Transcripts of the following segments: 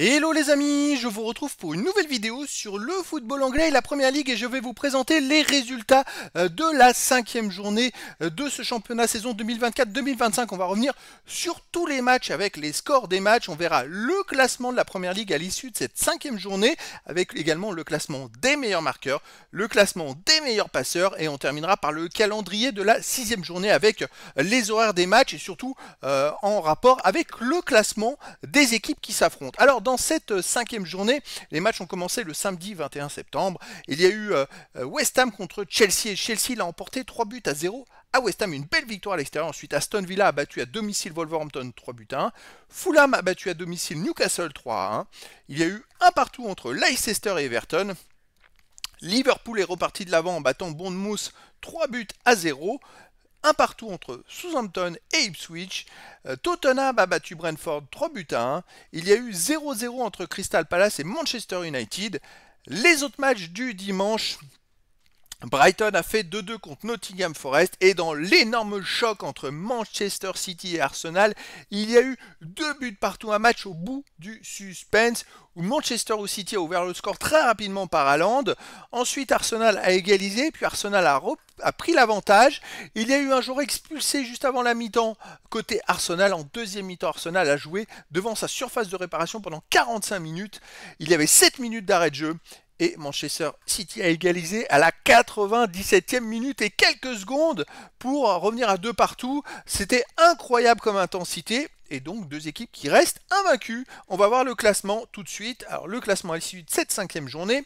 Hello les amis, je vous retrouve pour une nouvelle vidéo sur le football anglais et la première ligue et je vais vous présenter les résultats euh, de la cinquième journée euh, de ce championnat saison 2024-2025. On va revenir sur tous les matchs avec les scores des matchs, on verra le classement de la première ligue à l'issue de cette cinquième journée avec également le classement des meilleurs marqueurs, le classement des meilleurs passeurs et on terminera par le calendrier de la sixième journée avec euh, les horaires des matchs et surtout en rapport avec le classement des équipes qui s'affrontent. Alors dans cette euh, cinquième journée, les matchs ont commencé le samedi 21 septembre. Il y a eu euh, euh, West Ham contre Chelsea et Chelsea l'a emporté 3 buts à 0 à West Ham, une belle victoire à l'extérieur. Ensuite, Aston Villa a battu à domicile Wolverhampton 3 buts à 1. Fulham a battu à domicile Newcastle 3 à 1. Il y a eu un partout entre Leicester et Everton. Liverpool est reparti de l'avant en battant Bournemouth 3 buts à 0 un partout entre Southampton et Ipswich. Euh, Tottenham a battu Brentford 3 buts à 1. Il y a eu 0-0 entre Crystal Palace et Manchester United. Les autres matchs du dimanche, Brighton a fait 2-2 contre Nottingham Forest et dans l'énorme choc entre Manchester City et Arsenal, il y a eu deux buts partout, un match au bout du suspense où Manchester City a ouvert le score très rapidement par Allende. Ensuite, Arsenal a égalisé, puis Arsenal a, a pris l'avantage. Il y a eu un joueur expulsé juste avant la mi-temps côté Arsenal. En deuxième mi-temps, Arsenal a joué devant sa surface de réparation pendant 45 minutes. Il y avait 7 minutes d'arrêt de jeu et Manchester City a égalisé à la 97e minute et quelques secondes pour revenir à deux partout. C'était incroyable comme intensité et donc deux équipes qui restent invaincues. On va voir le classement tout de suite. Alors le classement à l'issue de cette cinquième journée.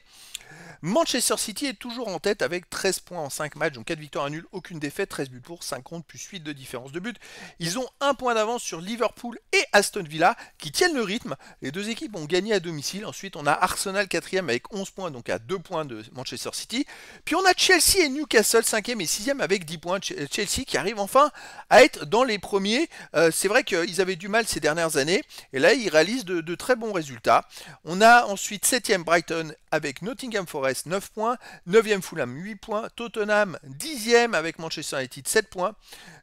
Manchester City est toujours en tête avec 13 points en 5 matchs, donc 4 victoires à nul, aucune défaite, 13 buts pour, 5 contre, plus 8 de différence de but. Ils ont un point d'avance sur Liverpool et Aston Villa qui tiennent le rythme. Les deux équipes ont gagné à domicile. Ensuite, on a Arsenal 4 avec 11 points, donc à 2 points de Manchester City. Puis on a Chelsea et Newcastle 5 et 6 avec 10 points. Chelsea qui arrive enfin à être dans les premiers. Euh, c'est vrai qu'ils avaient du mal ces dernières années et là, ils réalisent de, très bons résultats. On a ensuite 7 Brighton avec Nottingham Forest 9 points, 9e Fulham 8 points, Tottenham 10e avec Manchester United 7 points,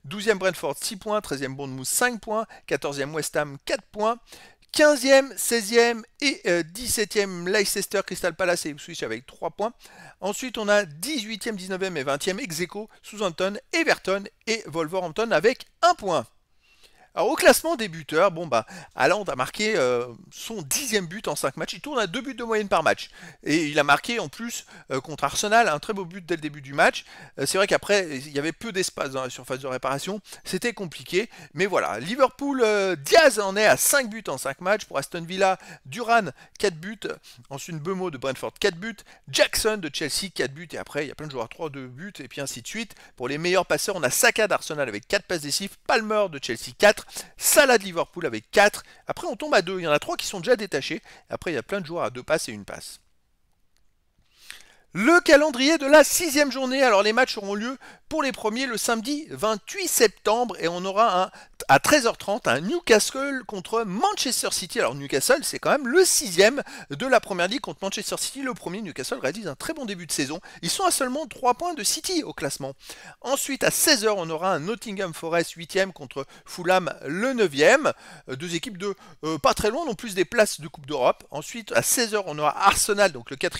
12e Brentford 6 points, 13e Bournemouth 5 points, 14e West Ham 4 points, 15e, 16e et 17e euh, Leicester, Crystal Palace et Ipswich avec 3 points. Ensuite, on a 18e, 19e et 20e Execo, Southampton, Everton et Wolverhampton avec 1 point au classement des buteurs, bon bah Haaland a marqué euh, son dixième but en 5 matchs, il tourne à 2 buts de moyenne par match. Et il a marqué en plus euh, contre Arsenal un très beau but dès le début du match. Euh, c'est vrai qu'après il y avait peu d'espace dans la surface de réparation, c'était compliqué, mais voilà. Liverpool, Diaz en est à 5 buts en 5 matchs, pour Aston Villa, Duran 4 buts, ensuite Bemo de Brentford 4 buts, Jackson de Chelsea 4 buts, et après il y a plein de joueurs 3 2 buts, et puis ainsi de suite. Pour les meilleurs passeurs, on a Saka d'Arsenal avec 4 passes décisives, Palmer de Chelsea 4, 4. de Liverpool avec 4. Après, on tombe à 2. Il y en a 3 qui sont déjà détachés. Après, il y a plein de joueurs à 2 passes et une passe. Le calendrier de la sixième journée, alors les matchs auront lieu pour les premiers le samedi 28 septembre et on aura un, à 13h30 un Newcastle contre Manchester City. Alors Newcastle c'est quand même le sixième de la première ligue contre Manchester City. Le premier Newcastle réalise un très bon début de saison. Ils sont à seulement 3 points de City au classement. Ensuite à 16h on aura un Nottingham Forest 8 e contre Fulham le 9 e euh, Deux équipes de euh, pas très loin non plus des places de Coupe d'Europe. Ensuite à 16h on aura Arsenal donc le 4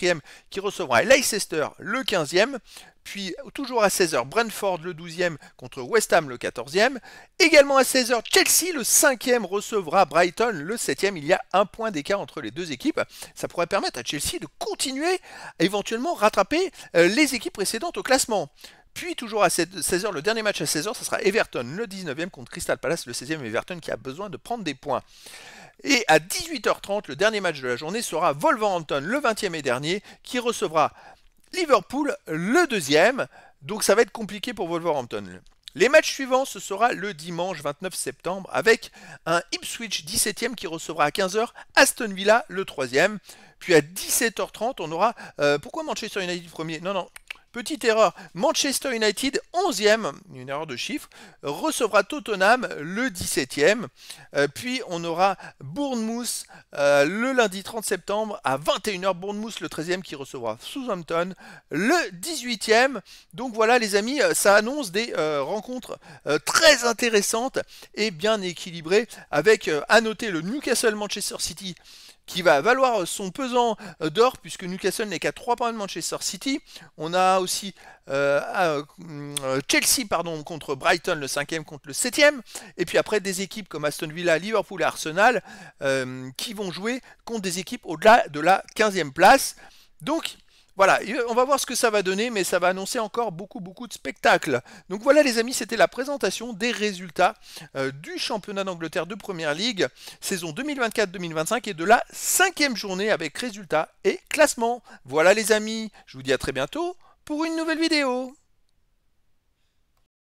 qui recevra Leicester le 15e, puis toujours à 16h Brentford le 12e contre West Ham le 14e. Également à 16h Chelsea le 5e recevra Brighton le 7e. Il y a un point d'écart entre les deux équipes. Ça pourrait permettre à Chelsea de continuer à éventuellement rattraper euh, les équipes précédentes au classement. Puis toujours à 16h, le dernier match à 16h, ce sera Everton le 19e contre Crystal Palace, le 16e Everton qui a besoin de prendre des points. Et à 18h30, le dernier match de la journée sera Wolverhampton, le 20e et dernier, qui recevra Liverpool, le deuxième. Donc ça va être compliqué pour Wolverhampton. Les matchs suivants, ce sera le dimanche 29 septembre avec un Ipswich 17e qui recevra à 15h Aston Villa le 3e. Puis à 17h30, on aura... Euh, pourquoi Manchester United premier Non, non, Petite erreur, Manchester United 11e, une erreur de chiffre, recevra Tottenham le 17e. Euh, puis on aura Bournemouth euh, le lundi 30 septembre à 21h. Bournemouth le 13e qui recevra Southampton le 18e. Donc voilà les amis, euh, ça annonce des rencontres très intéressantes et bien équilibrées avec à noter le Newcastle Manchester City qui va valoir euh, son pesant euh, d'or puisque Newcastle n'est qu'à 3 points de Manchester City. On a aussi euh, hum, Chelsea pardon, contre Brighton, le 5e contre le 7 Et puis après des équipes comme Aston Villa, Liverpool, et Arsenal qui vont jouer contre des équipes au-delà de la 15e place. Donc voilà, on va voir ce que ça va donner, mais ça va annoncer encore beaucoup, beaucoup de spectacles. Donc voilà les amis, c'était la présentation des résultats euh, du championnat d'Angleterre de Première Ligue, saison 2024-2025 et de la cinquième journée avec résultats et classement. Voilà les amis, je vous dis à très bientôt pour une nouvelle vidéo.